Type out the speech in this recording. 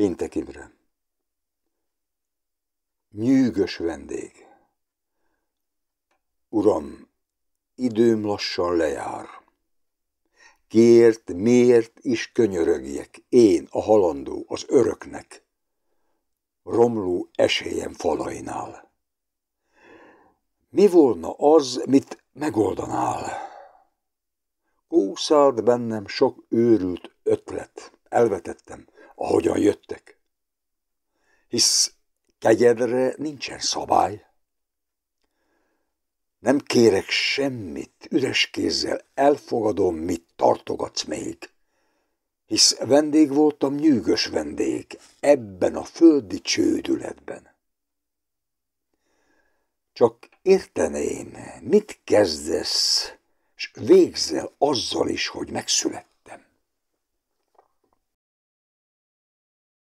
Péntek Imre. Nyűgös vendég. Uram, időm lassan lejár. Kért, miért is könyörögjek, én, a halandó, az öröknek, romló esélyem falainál. Mi volna az, mit megoldanál? Kószált bennem sok őrült ötlet, elvetettem, ahogyan jöttek. Hisz kegyedre nincsen szabály. Nem kérek semmit, üres kézzel elfogadom, mit tartogatsz még. Hisz vendég voltam, nyűgös vendég, ebben a földi csődületben. Csak érteném, mit kezdesz, s végzel azzal is, hogy megszület.